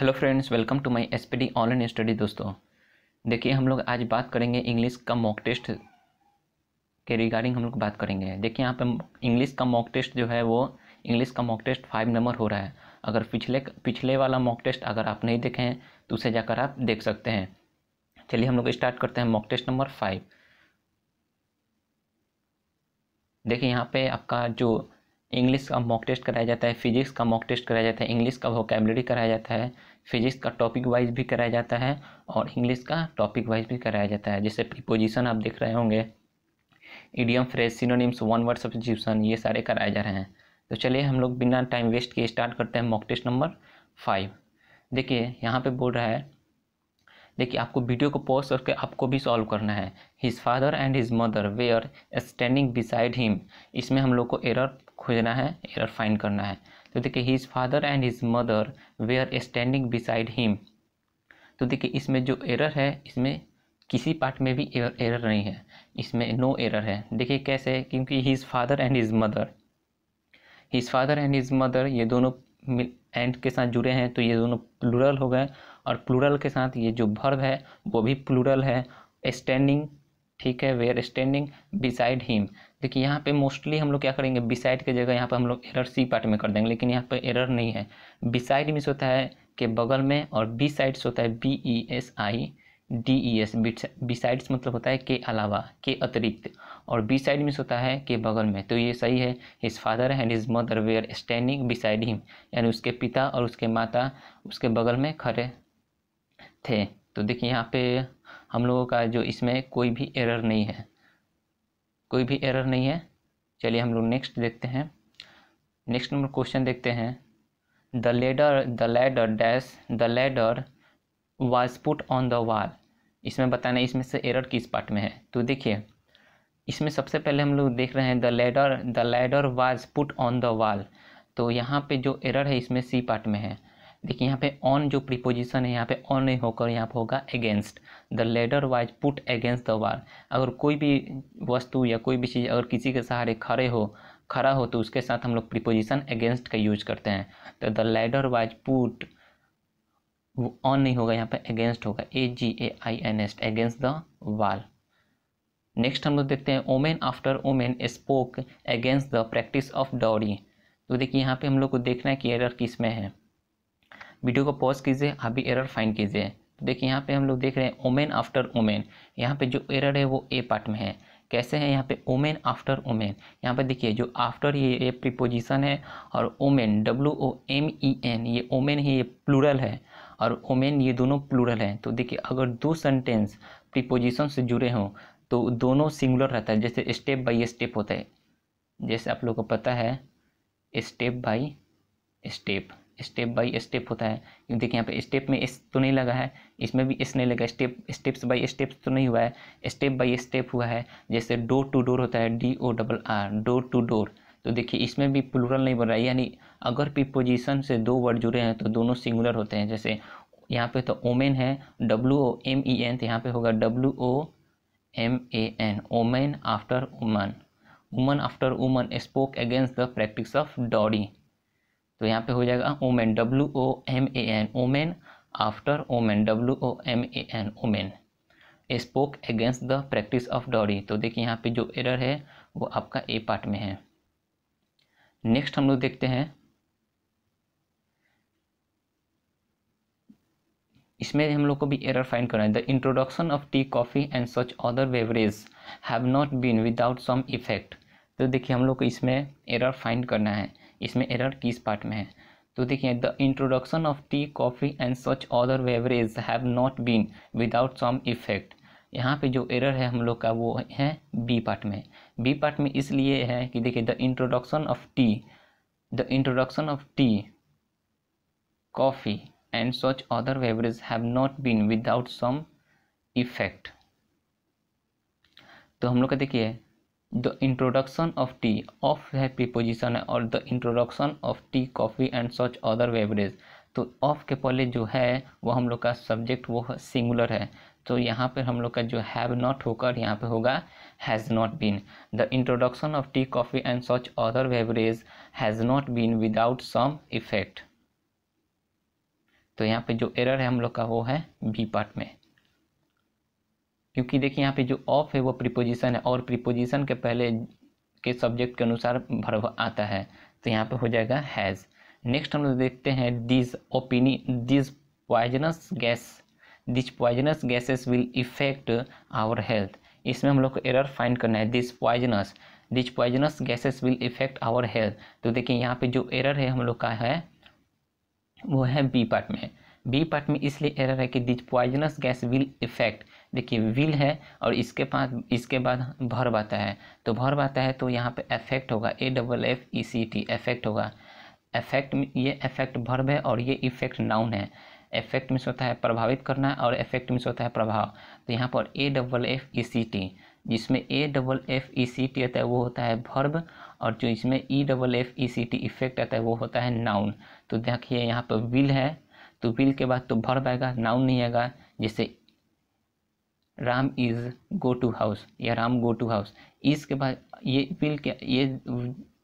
Hello friends welcome to my SPD online study दोस्तों देखिए हम लोग आज बात करेंगे इंग्लिश का मॉक टेस्ट के रिगार्डिंग हम लोग बात करेंगे देखिए यहाँ पे इंग्लिश का मॉक टेस्ट जो है वो इंग्लिश का मॉक टेस्ट फाइव नंबर हो रहा है अगर पिछले पिछले वाला मॉक टेस्ट अगर आप नहीं देखे हैं तो उसे जाकर आप देख सकते हैं चलिए हम लोग स्टार्ट करते हैं मॉक टेस्ट नंबर फाइव देखिए यहाँ पे आपका जो इंग्लिश का मॉक टेस्ट कराया जाता है फिजिक्स का मॉक टेस्ट कराया जाता है इंग्लिश का वोकेबलरी कराया जाता है फिजिक्स का टॉपिक वाइज भी कराया जाता है और इंग्लिश का टॉपिक वाइज भी कराया जाता है जैसे प्रीपोजिशन आप देख रहे होंगे idiom phrase synonyms one word subscription ये सारे कराए जा रहे हैं तो चलिए हम लोग बिना टाइम वेस्ट किए स्टार्ट करते हैं मॉक टेस्ट नंबर फाइव देखिए यहाँ पे बोल रहा है देखिए आपको वीडियो को पॉज करके आपको भी सॉल्व करना है his father and his mother they are standing beside him इसमें हम लोग को एरर खोजना है एरर फाइंड करना है तो देखिए his father and his mother they are standing beside him तो देखिए इसमें जो एरर है इसमें किसी पार्ट में भी एरर, एरर नहीं है इसमें नो एरर है देखिए कैसे क्योंकि his father and his mother his father and his mother ये दोनों एंड के साथ जुड़े हैं तो ये दोनों प्लूरल हो गए और प्लूरल के साथ ये जो भर्व है वो भी प्लूरल है स्टैंडिंग ठीक है वेयर स्टैंडिंग बिसाइड हिम देखिए यहाँ पे मोस्टली हम लोग क्या करेंगे बिसाइड की जगह यहाँ पे हम लोग एरर सी पार्ट में कर देंगे लेकिन यहाँ पे एरर नहीं है बिसाइड मिस होता है के बगल में और बी साइड्स होता है B E S I D E S besides मतलब होता है के अलावा के अतिरिक्त और बी साइड मिस होता है के बगल में तो ये सही है his father and his mother were standing beside him यानी उसके पिता और उसके माता उसके बगल में खड़े थे तो देखिए यहाँ पे हम लोगों का जो इसमें कोई भी एरर नहीं है कोई भी एरर नहीं है चलिए हम लोग नेक्स्ट देखते हैं नेक्स्ट नंबर क्वेश्चन देखते हैं the ladder the ladder dash the ladder was put on the wall इसमें बताना है इसमें से एरर किस पार्ट में है तो देखिए इसमें सबसे पहले हम लोग देख रहे हैं the ladder the ladder was put on the wall तो यहाँ पे जो एरर है इसमें सी पार्ट में है देखिए यहाँ पे ऑन जो प्रीपोजिशन है यहाँ पे ऑन नहीं होकर यहाँ पे होगा against the ladder was put against the wall अगर कोई भी वस्तु या कोई भी चीज़ अगर किसी के सहारे खड़े हो खड़ा हो तो उसके साथ हम लोग प्रीपोजिशन अगेंस्ट का यूज करते हैं तो the ladder was put on नहीं होगा यहाँ पे अगेंस्ट होगा A G A I N S T against the wall next हम लोग देखते हैं women after women spoke against the practice of dowry तो देखिए यहाँ पे हम लोग को देखना है कि एरर किस में है वीडियो को पॉज कीजिए अभी एरर फाइन कीजिए तो देखिए यहाँ पे हम लोग देख रहे हैं ओमेन आफ्टर ओमेन यहाँ पे जो एरर है वो ए पार्ट में है कैसे है यहाँ पे ओमेन आफ्टर ओमेन यहाँ पे देखिए जो आफ्टर ये ये प्रीपोजिशन है और women W O M E N ये ओमेन है ये प्लूरल है और ओमेन ये दोनों प्लूरल हैं तो देखिए अगर दो सेंटेंस प्रीपोजिशन से जुड़े हों तो दोनों सिंगुलर रहता है जैसे स्टेप बाई स्टेप होता है जैसे आप लोग को पता है step by step step by step होता है देखिए यहाँ पे स्टेप में एस तो नहीं लगा है इसमें भी एस नहीं लगा स्टेप स्टेप्स बाय स्टेप्स तो नहीं हुआ है स्टेप बाय स्टेप हुआ है जैसे डोर टू डोर होता है D O double R door to door तो देखिए इसमें भी प्लूरल नहीं बन रहा है यानी अगर पोजिशन से दो वर्ड जुड़े हैं तो दोनों सिंगुलर होते हैं जैसे यहाँ पे तो ओमेन है W O M E N तो यहाँ पे होगा W O M A N women after woman woman after woman spoke against the practice of dowry तो यहाँ पे हो जाएगा women W O M A N women after women W O M A N women spoke against the practice of dowry तो देखिए यहाँ पे जो एरर है वो आपका ए पार्ट में है नेक्स्ट हम लोग देखते हैं इसमें हम लोग को भी एरर फाइंड करना है the introduction of tea coffee and such other beverage have not been without some effect तो देखिए हम लोग को इसमें एरर फाइंड करना है इसमें एरर किस पार्ट में है तो देखिए the introduction of tea coffee and such other beverage have not been without some effect यहाँ पे जो एरर है हम लोग का वो है बी पार्ट में बी पार्ट में इसलिए है कि देखिए the introduction of tea the introduction of tea coffee and such other beverage have not been without some effect तो हम लोग का देखिए the introduction of tea of है प्रीपोजिशन है और the introduction of tea coffee and such other beverage तो of के पहले जो है वो हम लोग का सब्जेक्ट वो सिंगुलर है तो यहाँ पर हम लोग का जो हैव नॉट होकर यहाँ पे होगा has not been the introduction of tea coffee and such other beverage has not been without some effect तो यहाँ पे जो एरर है हम लोग का वो है बी पार्ट में क्योंकि देखिए यहाँ पे जो ऑफ है वो प्रीपोजिशन है और प्रीपोजिशन के पहले के सब्जेक्ट के अनुसार भरव आता है तो यहाँ पे हो जाएगा हैज़ नेक्स्ट हम लोग देखते हैं this opinion this poisonous gas this poisonous gases will effect our health इसमें हम लोग को एरर फाइंड करना है this poisonous this poisonous gases will effect our health तो देखिए यहाँ पे जो एरर है हम लोग का है वो है बी पार्ट में बी पार्ट में इसलिए एरर है कि this poisonous gas will effect देखिए विल है और इसके पास इसके बाद भर्ब आता है तो भर्ब आता है तो यहाँ पे इफेक्ट होगा A double F E C T affect होगा में ये इफेक्ट भर्व है और ये इफेक्ट नाउन है इफेक्ट मीन्स होता है प्रभावित करना और इफेक्ट मीन्स होता है प्रभाव तो यहाँ पर A double F E C T जिसमें A double F E C T आता है वो होता है भर्व और जो इसमें E double F E C T effect आता है वो होता है नाउन तो देखिए यहाँ पर विल है तो विल के बाद तो भर्व आएगा नाउन नहीं आएगा जैसे Ram is go to house या राम गो टू हाउस इसके बाद ये विल क्या ये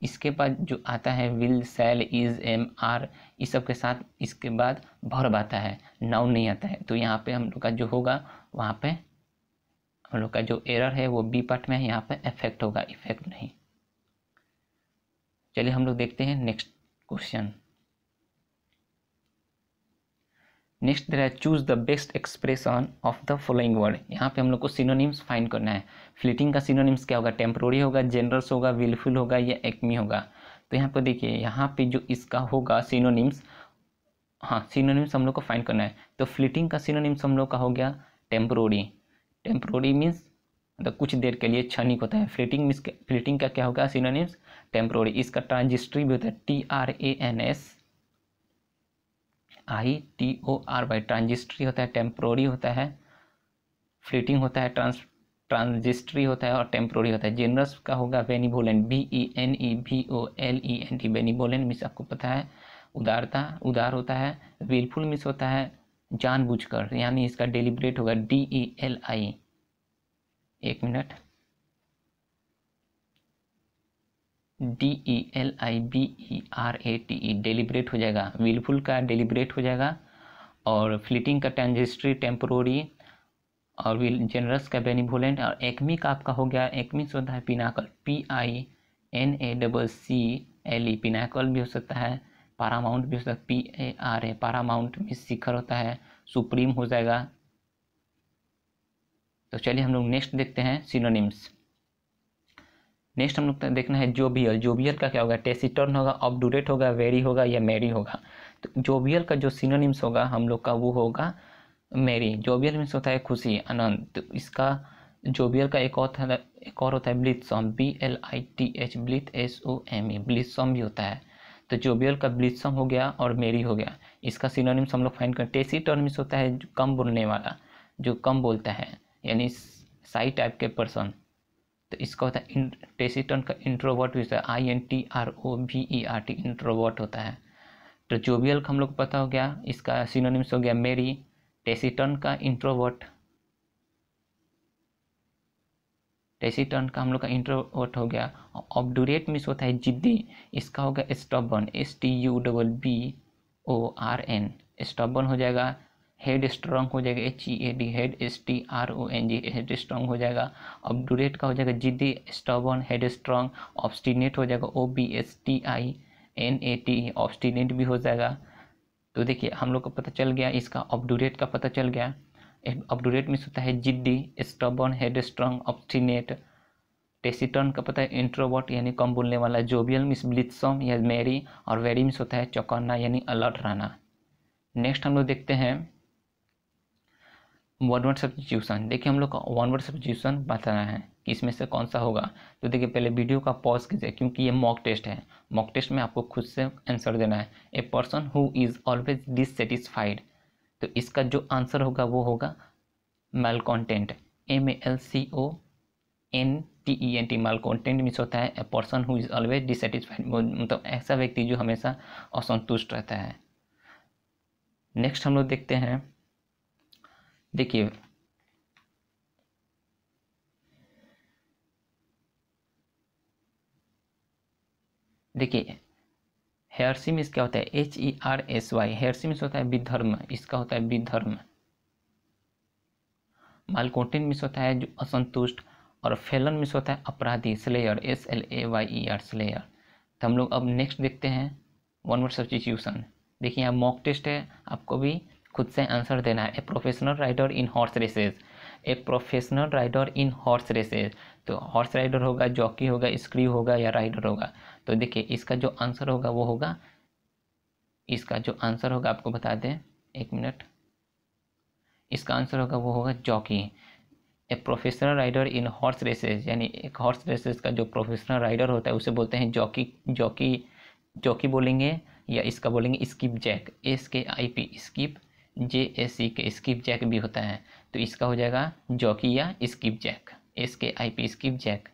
इसके बाद जो आता है will sell is M R इस सब के साथ इसके बाद भर आता है नाउन नहीं आता है तो यहाँ पे हम लोग का जो होगा वहाँ पे हम लोग का जो एरर है वो बी पार्ट में है यहाँ पे इफेक्ट होगा इफेक्ट नहीं चलिए हम लोग देखते हैं नेक्स्ट क्वेश्चन नेक्स्ट दे रहा है choose the best expression of the following word यहाँ पे हम लोग को सिनोनिम्स फाइंड करना है फ्लिटिंग का सिनोनिम्स क्या होगा टेम्प्रोरी होगा जेनरस होगा विलफुल होगा या एक्मी होगा तो यहाँ पर देखिए यहाँ पे जो इसका होगा सिनोनिम्स हाँ सिनोनिम्स हम लोग को फाइंड करना है तो फ्लिटिंग का सिनोनिम्स हम लोग का हो गया टेम्प्रोरी टेम्प्रोरी मीन्स मतलब कुछ देर के लिए क्षणिक होता है फ्लिटिंग मीन्स फ्लिटिंग का क्या होगा सिनोनिम्स टेम्प्रोरी इसका ट्रांजिस्ट्री भी होता है T R A N S I T O R Y transitory होता है टेम्प्रोरी होता है फ्लिटिंग होता है ट्रांस ट्रांजिस्ट्री होता है और टेम्प्रोरी होता है जेनरस का होगा benevolent B E N E B O L E N T benevolent मिस आपको पता है उदारता उदार होता है विलफुल मिस होता है जानबूझकर यानी इसका डिलीबरेट होगा डी ई एल आई एक minute D E L I B E R A T E deliberate हो जाएगा विलफुल का डेलीबरेट हो जाएगा और फ्लिटिंग का ट्रांजिस्ट्री टेम्पोरी और विल जेनरस का बेनिवोलेंट और एक्मी का आपका हो गया एक्मी होता है pinnacle P I N A double C L E pinnacle भी हो सकता है पारामाउंट भी हो सकता है P A R A paramount में शिखर होता है सुप्रीम हो जाएगा तो चलिए हम लोग नेक्स्ट देखते हैं सिनोनिम्स नेक्स्ट हम लोग तो देखना है जोबियल जोबियल का क्या होगा टेसिटर्न होगा अपडूडेट होगा वेरी होगा या मेरी होगा तो जोबियल का जो सिनोनिम्स होगा हम लोग का वो होगा मेरी जोबियल मीन्स होता है खुशी आनंद तो इसका जोबियल का एक और था एक और होता है some B L I T H blithe S O M E some भी होता है तो जोबियल का ब्लिथसॉम हो गया और मेरी हो गया इसका सिनोनिम्स हम लोग फाइंड करें टेसी टर्मिस होता है जो कम बोलने वाला जो कम बोलता है यानी साई टाइप के पर्सन तो इसका होता है टेसिटन का इंट्रोवर्ट होता है I N T R O V E R T introvert होता है तो जोबियल का हम लोग को पता हो गया इसका सिनोनिम्स हो गया मेरी टेसिटन का इंट्रोवर्ट टेसिटन का हम लोग का इंट्रोवर्ट हो गया ऑबडूरेट मिस होता है जिद्दी इसका होगा stubborn S T U double B O R N stubborn हो जाएगा हेड स्ट्रांग हो जाएगा H E A D head S T R O N G headstrong हो जाएगा ऑब्डूरेट का हो जाएगा जिद्दी स्टॉबन हेड स्ट्रांग ऑब्स्टिनेट हो जाएगा O B S T I N A T obstinate भी हो जाएगा तो देखिए हम लोग को पता चल गया इसका ऑब्डूरेट का पता चल गया ऑब्डूरेट में होता है जिद्दी stubborn headstrong obstinate taciturn का पता है इंट्रोवर्ट यानी कम बोलने वाला जोबियल मिस ब्लिथसम या मेरी और वेरी मिस होता है चौकन्ना यानी अलर्ट रहना नेक्स्ट हम लोग देखते हैं वन वर्ड सब्सटीट्यूशन देखिए हम लोग का वन वर्ड सब्सटीट्यूशन बताना है कि इसमें से कौन सा होगा तो देखिए पहले वीडियो का पॉज कीजिए क्योंकि ये मॉक टेस्ट है मॉक टेस्ट में आपको खुद से आंसर देना है a person who is always dissatisfied तो इसका जो आंसर होगा वो होगा malcontent M L C O N T E N T malcontent मिस होता है a person who is always dissatisfied मतलब ऐसा व्यक्ति जो हमेशा असंतुष्ट रहता है नेक्स्ट हम लोग देखते हैं देखिए देखिए हेयरसी क्या होता है H E R S Y heresy होता है विधर्म इसका होता है विधर्म मालकोटिन मिस होता है जो असंतुष्ट और फेलन मिस होता है अपराधी slayer S L A Y E R slayer तो हम लोग अब नेक्स्ट देखते हैं वन वर्ड सब्सटीट्यूशन देखिए यहाँ मॉक टेस्ट है आपको भी खुद से आंसर देना है a professional rider in horse races a professional rider in horse races तो हॉर्स राइडर होगा जॉकी होगा स्क्रू होगा या राइडर होगा तो देखिए इसका जो आंसर होगा वो होगा इसका जो आंसर होगा आपको बता दें एक मिनट इसका आंसर होगा वो होगा jockey a professional rider in horse races यानी एक हॉर्स रेसेस का जो प्रोफेशनल राइडर होता है उसे बोलते हैं जॉकी जॉकी जॉकी बोलेंगे या इसका बोलेंगे skip skipjack S K I P skip J S C K skip Jack भी होता है तो इसका हो जाएगा जॉकी या skip skipjack S K I P skipjack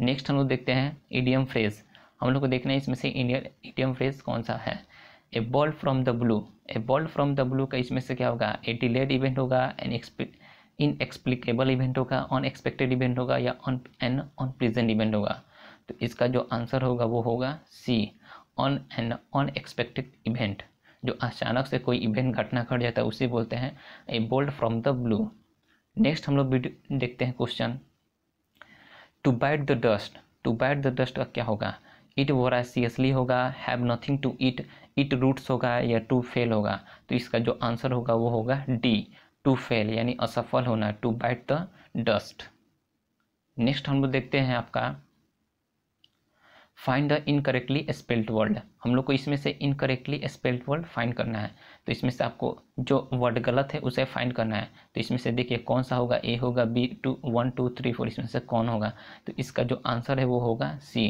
next हम लोग देखते हैं ईडियम फ्रेज हम लोग को देखना है इसमें से इंडियन ईडियम फ्रेज कौन सा है a bolt from the blue a bolt from the blue का इसमें से क्या होगा ए डिलेड इवेंट होगा एन इनएक्सप्लिकेबल इवेंट होगा अनएक्सपेक्टेड इवेंट होगा या on an on present event होगा तो इसका जो आंसर होगा वो होगा C on an unexpected event जो अचानक से कोई इवेंट घटना घट जाता है उसे बोलते हैं a bolt from the blue next हम लोग देखते हैं question to bite the dust to bite the dust का क्या होगा इट वोरासियसली होगा have nothing to eat eat roots होगा या टू फेल होगा तो इसका जो आंसर होगा वो होगा डी टू फेल यानी असफल होना to bite the dust next हम लोग देखते हैं आपका find the incorrectly spelled word हम लोग को इसमें से इनकरेक्टली स्पेल्ड वर्ड फाइंड करना है तो इसमें से आपको जो वर्ड गलत है उसे फाइंड करना है तो इसमें से देखिए कौन सा होगा ए होगा B two one two three four इसमें से कौन होगा तो इसका जो आंसर है वो होगा सी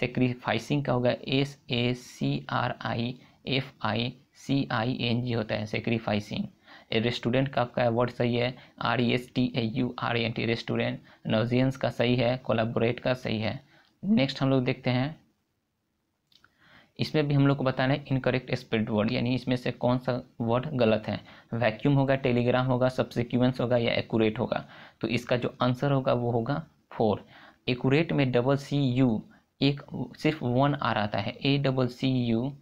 सेक्रीफाइसिंग का होगा S A C R I F I C I N G होता है सेक्रीफाइसिंग रेस्टोरेंट का आपका वर्ड सही है R E S T A U R N T restaurant nauseous का सही है कोलाबोरेट का सही है नेक्स्ट हम लोग देखते हैं इसमें भी हम लोग को बताना है इनकरेक्ट स्पेल्ड वर्ड यानी इसमें से कौन सा वर्ड गलत है वैक्यूम होगा टेलीग्राम होगा सब्सिक्वेंस होगा या एकूरेट होगा तो इसका जो आंसर होगा वो होगा फोर एकूरेट में डबल सी यू एक सिर्फ वन आर आता है A double C U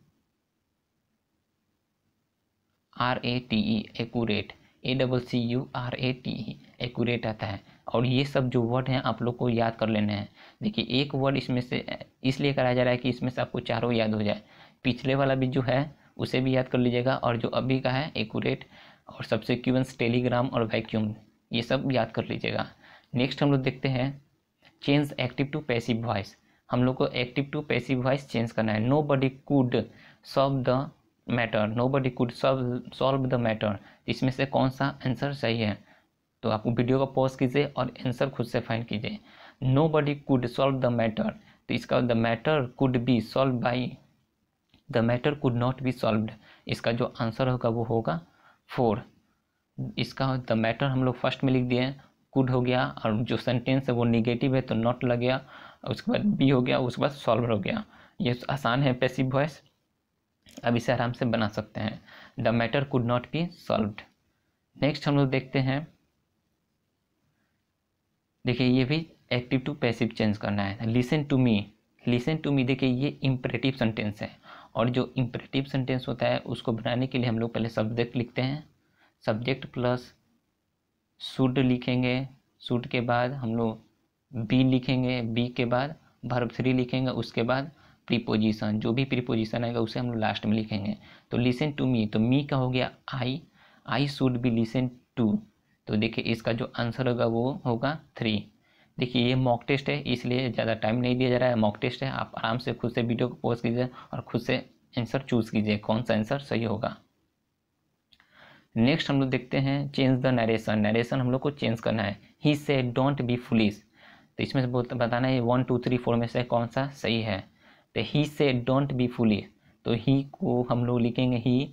R A T E accurate A double C U R A T E accurate आता है और ये सब जो वर्ड हैं आप लोग को याद कर लेने हैं देखिए एक वर्ड इसमें से इसलिए कराया जा रहा है कि इसमें से आपको चारों याद हो जाए पिछले वाला भी जो है उसे भी याद कर लीजिएगा और जो अभी का है एकूरेट और सबसे क्यूंस टेलीग्राम और वैक्यूम ये सब याद कर लीजिएगा नेक्स्ट हम लोग देखते हैं change active to passive voice हम लोग को active to passive voice change करना है nobody could solve the matter nobody could solve solve the matter इसमें से कौन सा आंसर सही है तो आप वीडियो को पॉज कीजिए और आंसर खुद से फाइंड कीजिए nobody could solve the matter तो इसका the matter could be solve by the matter could not be solved इसका जो आंसर होगा वो होगा फोर इसका द मैटर हम लोग फर्स्ट में लिख दिए कुड हो गया और जो सेंटेंस है वो निगेटिव है तो नॉट लग गया उसके बाद बी हो गया उसके बाद सॉल्व हो गया ये आसान है पैसिव वॉइस अब इसे आराम से बना सकते हैं the matter could not be solve next हम लोग देखते हैं देखिए ये भी एक्टिव टू पैसिव चेंज करना है listen to me listen to me देखिए ये इम्परेटिव सेंटेंस है और जो इम्परेटिव सेंटेंस होता है उसको बनाने के लिए हम लोग पहले सब्जेक्ट लिखते हैं सब्जेक्ट प्लस शुड लिखेंगे शुड के बाद हम लोग बी लिखेंगे बी के बाद भर्व थ्री लिखेंगे उसके बाद प्रीपोजिशन जो भी प्रीपोजिशन आएगा उसे हम लोग लास्ट में लिखेंगे तो लिसन टू मी तो मी का हो गया I I should be listen to तो देखिए इसका जो आंसर होगा वो होगा थ्री देखिए ये मॉक टेस्ट है इसलिए ज़्यादा टाइम नहीं दिया जा रहा है मॉक टेस्ट है आप आराम से खुद से वीडियो को पोस्ट कीजिए और खुद से आंसर चूज़ कीजिए कौन सा आंसर सही होगा नेक्स्ट हम लोग देखते हैं चेंज द नरेशन नरेशन हम लोग को चेंज करना है ही से डोंट बी फुलिस तो इसमें से बताना है वन टू थ्री फोर में से कौन सा सही है तो ही से डोंट बी फुलिस तो ही को हम लोग लिखेंगे he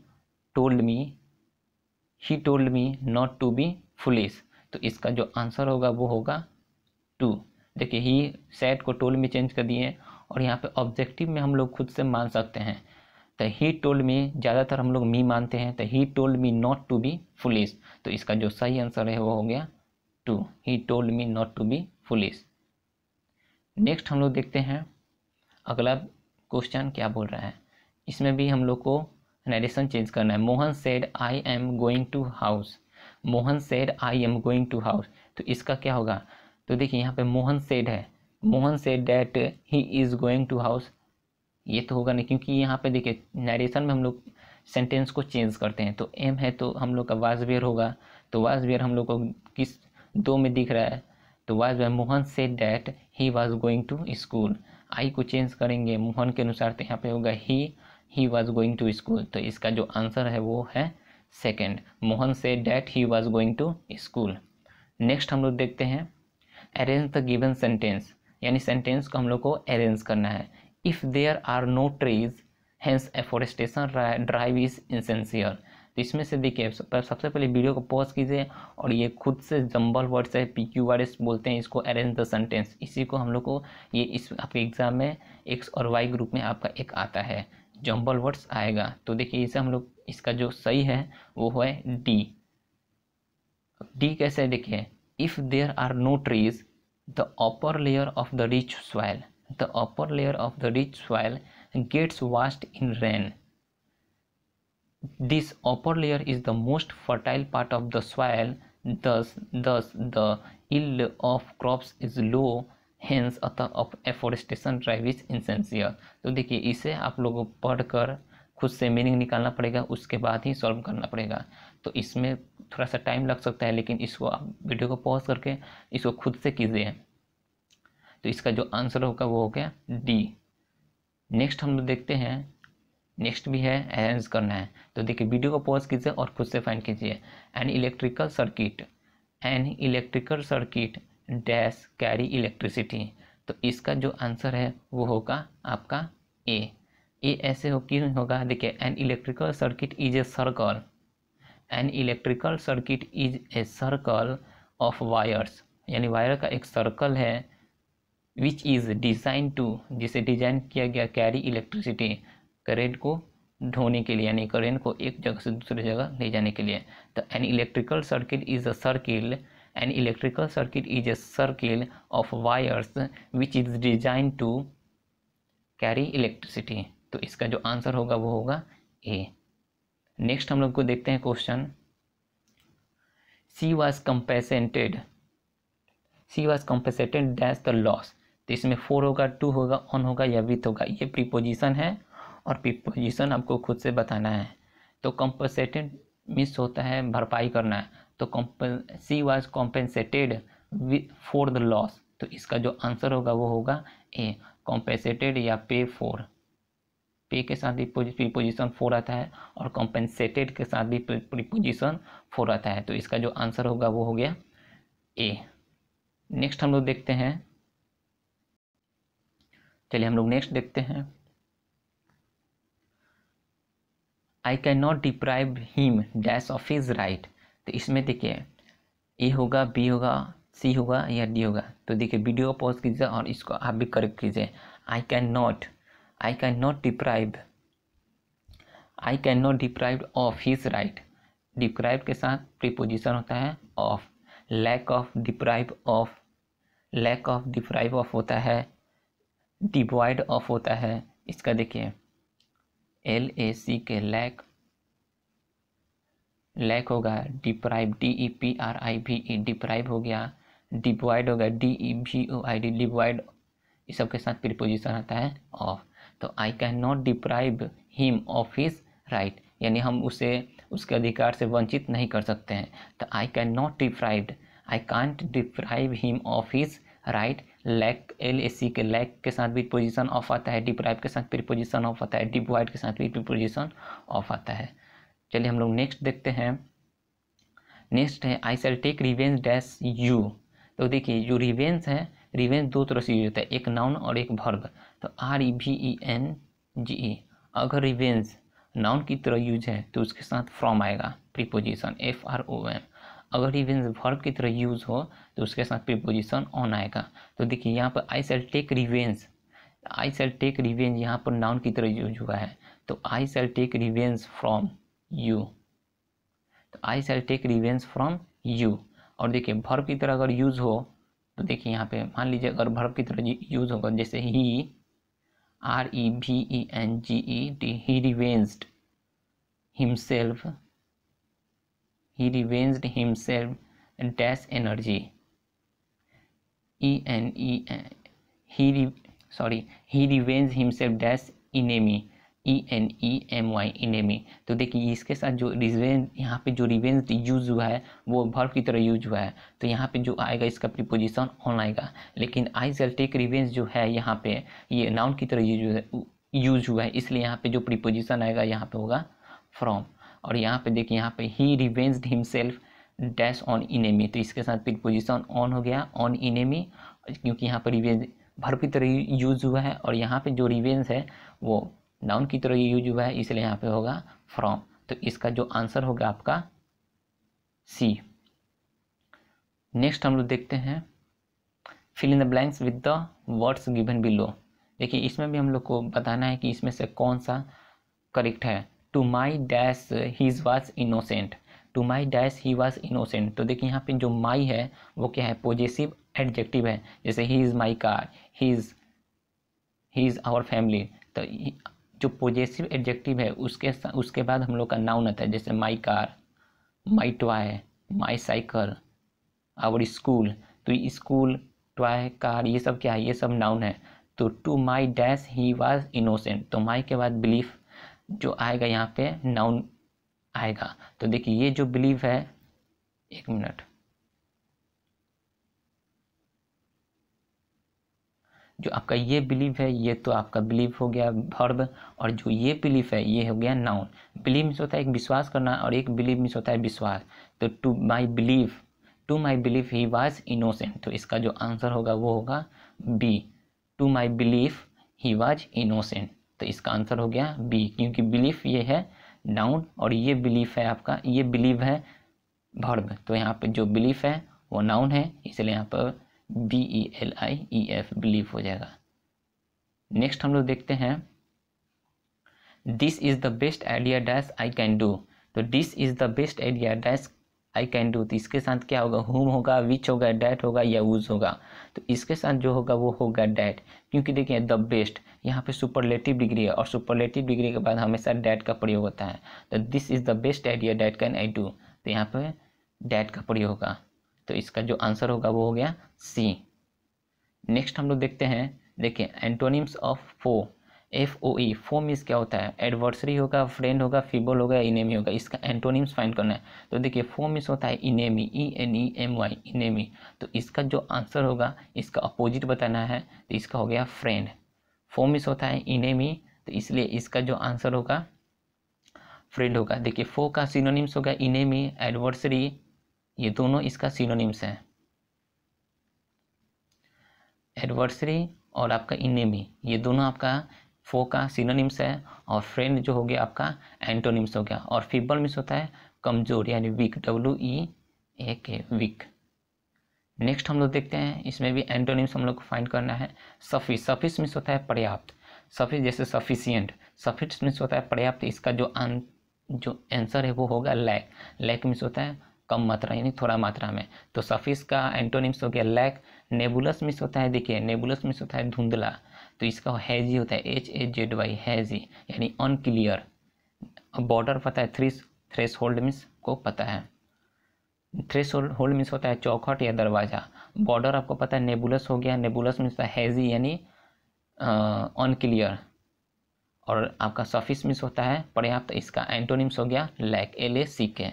told me he told me not to be foolish तो इसका जो आंसर होगा वो होगा टू देखिए ही सेट को टोल में चेंज कर दिए और यहाँ पे ऑब्जेक्टिव में हम लोग खुद से मान सकते हैं तो ही टोल्ड मी ज़्यादातर हम लोग मी मानते हैं तो he told me not to be foolish तो इसका जो सही आंसर है वो हो गया two he told me not to be foolish next हम लोग देखते हैं अगला क्वेश्चन क्या बोल रहा है इसमें भी हम लोग को नरेशन चेंज करना है Mohan said I am going to house Mohan said I am going to house तो इसका क्या होगा तो देखिए यहाँ पे मोहन सेड है Mohan said that he is going to house ये तो होगा नहीं क्योंकि यहाँ पे देखिए नरेशन में हम लोग सेंटेंस को चेंज करते हैं तो एम है तो हम लोग का वाजबेयर होगा तो वाजबियर हम लोग को किस दो में दिख रहा है तो वाजबेयर Mohan said that he was going to school I को चेंज करेंगे मोहन के अनुसार तो यहाँ पे होगा ही he was going to school तो इसका जो आंसर है वो है second Mohan said that he was going to school next हम लोग देखते हैं अरेंज द गिवन सेंटेंस यानी सेंटेंस को हम लोग को अरेंज करना है if there are no trees hence afforestation drive is insincere तो इसमें से देखिए सबसे पहले वीडियो को पॉज कीजिए और ये खुद से जम्बल वर्ड से पी क्यू आर एस बोलते हैं इसको अरेंज द सेंटेंस इसी को हम लोग को ये इस आपके एग्ज़ाम में एक्स और वाई ग्रुप में आपका एक आता है जम्बल वर्ड्स आएगा तो देखिए इसे हम लोग इसका जो सही है वो है डी डी कैसे देखिए if there are no trees the upper layer of the rich soil the upper layer of the rich soil gets washed in rain this upper layer is the most fertile part of the soil thus thus the yield of crops is low hence अतः afforestation drive is insincere तो देखिए इसे आप लोगों को पढ़कर खुद से मीनिंग निकालना पड़ेगा उसके बाद ही सॉल्व करना पड़ेगा तो इसमें थोड़ा सा टाइम लग सकता है लेकिन इसको आप वीडियो को पॉज करके इसको खुद से कीजिए तो इसका जो आंसर होगा वो हो गया डी नेक्स्ट हम लोग देखते हैं नेक्स्ट भी है अरेंज करना है तो देखिए वीडियो को पॉज कीजिए और खुद से फाइंड कीजिए an electrical circuit an electrical circuit dash carry electricity तो इसका जो आंसर है वो होगा आपका ए ए ऐसे हो क्यों होगा देखिए an electrical circuit is a circle an electrical circuit is a circle of wires यानी वायर का एक सर्कल है विच इज़ डिज़ाइन टू जिसे डिज़ाइन किया गया कैरी इलेक्ट्रिसिटी करेंट को ढोने के लिए यानी करेंट को एक जगह से दूसरी जगह ले जाने के लिए तो an electrical circuit is a circle An electrical circuit is a circle of wires which is designed to carry electricity. तो इसका जो आंसर होगा वो होगा ए नेक्स्ट हम लोग को देखते हैं question she was compensated she was compensated dash the loss तो इसमें फोर होगा टू होगा ऑन होगा या विथ होगा ये प्रीपोजिशन है और प्रीपोजिशन आपको खुद से बताना है तो कंपेसेटेड मिस होता है भरपाई करना है तो she was compensated for the loss तो इसका जो आंसर होगा वो होगा ए कॉम्पेंसेटेड या पे फोर पे के साथ भी प्रीपोजिशन फोर आता है और कॉम्पेंसेटेड के साथ भी प्रीपोजिशन फोर आता है तो इसका जो आंसर होगा वो हो गया ए नेक्स्ट हम लोग देखते हैं चलिए हम लोग नेक्स्ट देखते हैं I can not deprive him dash of his right तो इसमें देखिए ए होगा बी होगा सी होगा या डी होगा तो देखिए वीडियो पॉज कीजिए और इसको आप भी करेक्ट कीजिए I can not I can not deprive I can not deprive of his right deprive के साथ प्रीपोजिशन होता है of lack of deprive of lack of deprive of होता है डिवाइड ऑफ होता है इसका देखिए L A C K lack lack होगा deprive D E P R I V E deprive हो गया डिवाइड e e, हो गया D E V O I D divide इस सब के साथ प्रीपोजिशन आता है ऑफ तो I can not deprive him of his right यानी हम उसे उसके अधिकार से वंचित नहीं कर सकते हैं तो I can not deprived I can't deprive him of his right lack L A C K lack के साथ भी पोजिशन ऑफ आता है डिप्राइव के साथ प्रीपोजिशन ऑफ आता है डिवाइड के साथ भी प्रीपोजिशन ऑफ आता है चलिए हम लोग नेक्स्ट देखते हैं नेक्स्ट है I shall take revenge dash you तो देखिए जो रिवेंज है रिवेंज दो तरह से यूज होता है एक नाउन और एक भर्ब तो R E V E N G E अगर रिवेंज नाउन की तरह यूज है तो उसके साथ फ्रॉम आएगा preposition F R O M अगर रिवेंज वर्ब की तरह यूज हो तो उसके साथ प्रीपोजिशन ऑन आएगा तो देखिए यहाँ पर I shall take revenge I shall take revenge यहाँ पर नाउन की तरह यूज हुआ है तो I shall take revenge from you तो I shall take revenge from you और देखिए भर्व की तरह अगर यूज़ हो तो देखिए यहाँ पे मान लीजिए अगर भर्व की तरह यूज़ होगा जैसे ही R E V E N G E T he revenged himself he revenged himself dash energy E N E N he sorry he revenge himself dash enemy E N E M Y in E तो देखिए इसके साथ जो revenge यहाँ पे जो revenge use हुआ है वो भर्व की तरह यूज हुआ है तो यहाँ पे जो आएगा इसका प्रीपोजिशन ऑन आएगा लेकिन आई सेल टेक रिवेंज जो है यहाँ पे ये नाउन की तरह यूज यूज हुआ है इसलिए यहाँ पे जो प्रीपोजिशन आएगा यहाँ पे होगा फ्रॉम और यहाँ पे देखिए यहाँ पे he revenge himself dash on enemy तो इसके साथ प्रीपोजिशन ऑन हो गया ऑन इनेमी क्योंकि यहाँ पर रिवेंज भर की तरह यूज हुआ है और यहाँ पे जो रिवेंज है वो नाउन की तरह ये यूज हुआ है इसलिए यहाँ पे होगा फ्रॉम तो इसका जो आंसर होगा आपका सी नेक्स्ट हम लोग देखते हैं fill in the blanks with the words given below देखिए इसमें भी हम लोग को बताना है कि इसमें से कौन सा करेक्ट है to my dash his was innocent to my dash he was innocent तो देखिए यहाँ पे जो माई है वो क्या है पॉजिटिव एडजेक्टिव है जैसे he is my car he is he is our family तो जो पोजेसिव एडजेक्टिव है उसके उसके बाद हम लोग का नाउन आता है जैसे my car my toy my cycle our school तो स्कूल टॉय कार ये सब क्या है ये सब नाउन है तो to my dash he was innocent तो माई के बाद बिलीफ जो आएगा यहाँ पे नाउन आएगा तो देखिए ये जो बिलीव है एक मिनट जो आपका ये बिलीव है ये तो आपका बिलीव हो गया भर्ब और जो ये बिलीफ है ये हो गया नाउन बिलीव मीन्स होता है एक विश्वास करना और एक बिलीव मीन्स होता है विश्वास तो to my belief to my belief he was innocent तो इसका जो आंसर होगा वो होगा B to my belief he was innocent तो इसका आंसर हो गया बी क्योंकि बिलीफ ये है नाउन और ये बिलीफ है आपका ये बिलीव है भर्ब तो यहाँ पर जो बिलीफ है वो नाउन है इसलिए यहाँ पर B E L I E F belief हो जाएगा नेक्स्ट हम लोग देखते हैं this is the best idea dash I can do तो this is the best idea dash I can do तो इसके साथ क्या होगा होम होगा विच होगा डैट होगा या यूज होगा तो इसके साथ जो होगा वो होगा डैट क्योंकि देखिए द बेस्ट यहाँ पे सुपरलेटिव डिग्री है और सुपरलेटिव डिग्री के बाद हमेशा डैट का प्रयोग होता है तो this is the best idea that can I do तो यहाँ पे डैट का प्रयोग होगा तो इसका जो आंसर होगा वो हो गया सी नेक्स्ट हम लोग देखते हैं देखिए antonyms of foe F O E foe means क्या होता है एडवर्सरी होगा फ्रेंड होगा फीबल होगा इनेमी होगा इसका एंटोनिम्स फाइंड करना है तो देखिए फो मीन्स होता है enemy E N E M Y enemy तो इसका जो आंसर होगा इसका अपोजिट बताना है तो इसका हो गया फ्रेंड फो मीन्स होता है इनेमी तो इसलिए इसका जो आंसर होगा फ्रेंड होगा देखिए फो का सिनोनिम्स होगा इनेमी एडवर्सरी ये दोनों इसका सिनोनिम्स हैं एडवर्सरी और आपका इनेमी ये दोनों आपका फो का सिनोनिम्स है और फ्रेंड जो हो गया आपका एंटोनिम्स हो गया और फीबल मिस होता है कमज़ोर यानी वीक डब्ल्यू ई ए के वीक नेक्स्ट हम लोग देखते हैं इसमें भी एंटोनिम्स हम लोग को फाइंड करना है सफिस सफिस मिस होता है पर्याप्त सफिस जैसे सफिशियंट सफिस मिस होता है पर्याप्त इसका जो आन जो आंसर है वो होगा लैक लैक मिस होता है कम मात्रा यानी थोड़ा मात्रा में तो सफिस का एंटोनिम्स हो गया लैक नेबुलस मिस होता है देखिए नेबुलस मिस होता है धुंधला तो इसका हैजी होता है H A Z Y hazy यानी अनक्लियर बॉर्डर पता है थ्री थ्रेस होल्ड मिस को पता है थ्रेस होल्ड मिस होता है चौखट या दरवाज़ा बॉर्डर आपको पता है नेबुलस हो गया नेबुलस मिस होता है हैजी यानी अनक्लियर और आपका सफिस मिस होता है पर्याप्त इसका एंटोनिम्स हो गया लैक एल ए सी के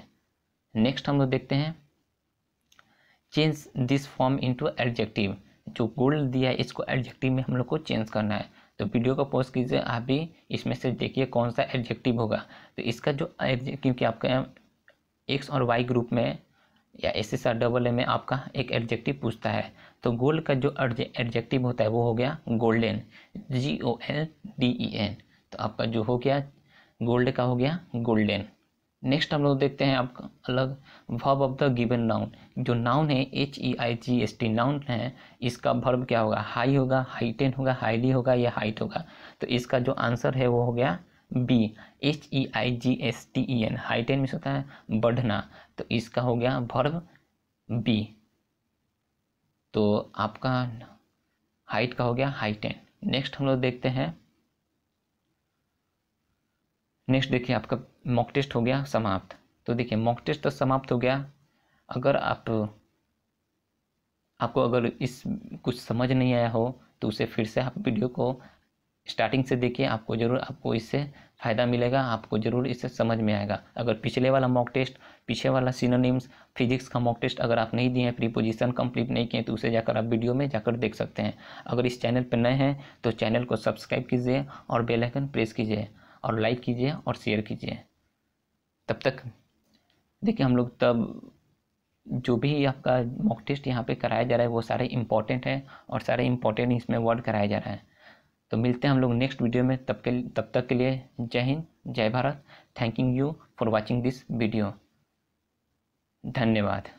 नेक्स्ट हम लोग देखते हैं change this form into adjective जो गोल्ड दिया है इसको एडजेक्टिव में हम लोग को चेंज करना है तो वीडियो को पोस्ट कीजिए आप भी इसमें से देखिए कौन सा एडजेक्टिव होगा तो इसका जो क्योंकि आपका एक्स और वाई ग्रुप में या S S R double A में आपका एक एडजेक्टिव पूछता है तो गोल्ड का जो एडजेक्टिव होता है वो हो गया golden G O L D E N तो आपका जो हो गया गोल्ड का हो गया गोल्डन नेक्स्ट हम लोग देखते हैं आपका अलग verb of the given noun जो नाउन है H E I G S T noun है इसका वर्ब क्या होगा हाई होगा हाईटेन होगा हाईली होगा या हाइट होगा तो इसका जो आंसर है वो हो गया B H E I G S T E N heighten में होता है बढ़ना तो इसका हो गया वर्ब बी तो आपका हाइट का हो गया हाईटेन नेक्स्ट हम लोग देखते हैं नेक्स्ट देखिए आपका मॉक टेस्ट हो गया समाप्त तो देखिए मॉक टेस्ट तो समाप्त हो गया अगर आप आपको अगर इस कुछ समझ नहीं आया हो तो उसे फिर से आप वीडियो को स्टार्टिंग से देखिए आपको ज़रूर आपको इससे फ़ायदा मिलेगा आपको ज़रूर इससे समझ में आएगा अगर पिछले वाला मॉक टेस्ट पीछे वाला सिनोनिम्स फिजिक्स का मॉक टेस्ट अगर आप नहीं दिए हैं प्रीपोजिशन कंप्लीट नहीं किए तो उसे जाकर आप वीडियो में जाकर देख सकते हैं अगर इस चैनल पर नए हैं तो चैनल को सब्सक्राइब कीजिए और बेलाइकन प्रेस कीजिए और लाइक कीजिए और शेयर कीजिए तब तक देखिए हम लोग तब जो भी आपका मॉक टेस्ट यहाँ पे कराया जा रहा है वो सारे इम्पॉर्टेंट हैं और सारे इम्पॉर्टेंट इसमें वर्ड कराया जा रहा है तो मिलते हैं हम लोग नेक्स्ट वीडियो में तब के तब तक के लिए जय हिंद जय Bharat thanking you for watching this video धन्यवाद